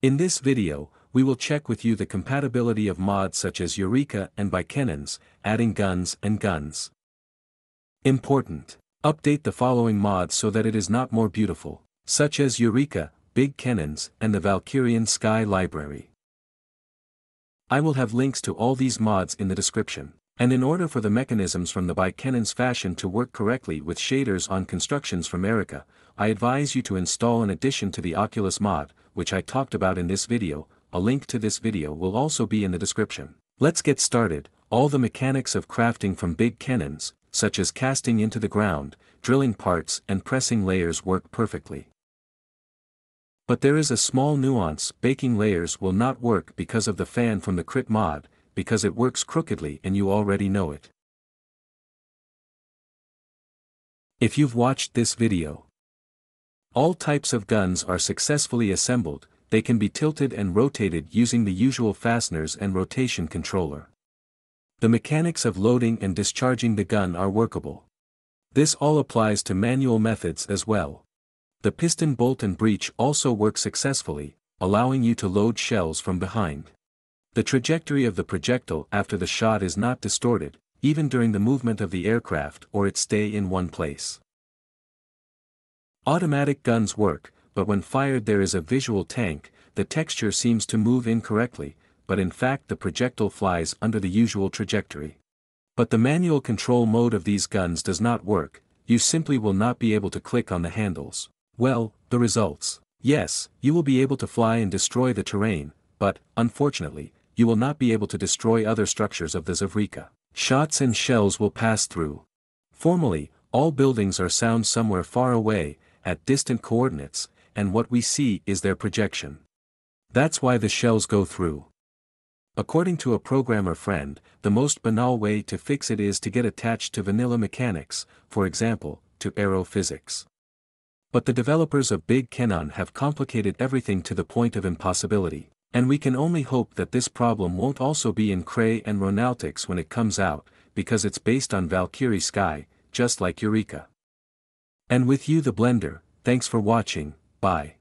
In this video, we will check with you the compatibility of mods such as Eureka and Bikenons, adding guns and guns. Important. Update the following mods so that it is not more beautiful, such as Eureka, Big Cannons, and the Valkyrian Sky Library. I will have links to all these mods in the description. And in order for the mechanisms from the Bikenons fashion to work correctly with shaders on constructions from Erica, I advise you to install an addition to the Oculus mod, which I talked about in this video, a link to this video will also be in the description. Let's get started, all the mechanics of crafting from big cannons, such as casting into the ground, drilling parts and pressing layers work perfectly. But there is a small nuance, baking layers will not work because of the fan from the crit mod, because it works crookedly and you already know it. If you've watched this video, all types of guns are successfully assembled, they can be tilted and rotated using the usual fasteners and rotation controller. The mechanics of loading and discharging the gun are workable. This all applies to manual methods as well. The piston bolt and breech also work successfully, allowing you to load shells from behind. The trajectory of the projectile after the shot is not distorted, even during the movement of the aircraft or its stay in one place. Automatic guns work, but when fired there is a visual tank, the texture seems to move incorrectly, but in fact the projectile flies under the usual trajectory. But the manual control mode of these guns does not work, you simply will not be able to click on the handles. Well, the results. Yes, you will be able to fly and destroy the terrain, but, unfortunately, you will not be able to destroy other structures of the Zavrika. Shots and shells will pass through. Formally, all buildings are sound somewhere far away, at distant coordinates, and what we see is their projection. That's why the shells go through. According to a programmer friend, the most banal way to fix it is to get attached to vanilla mechanics, for example, to aerophysics. But the developers of Big Kenon have complicated everything to the point of impossibility, and we can only hope that this problem won't also be in Cray and Ronautics when it comes out, because it's based on Valkyrie Sky, just like Eureka. And with you the blender, thanks for watching, bye.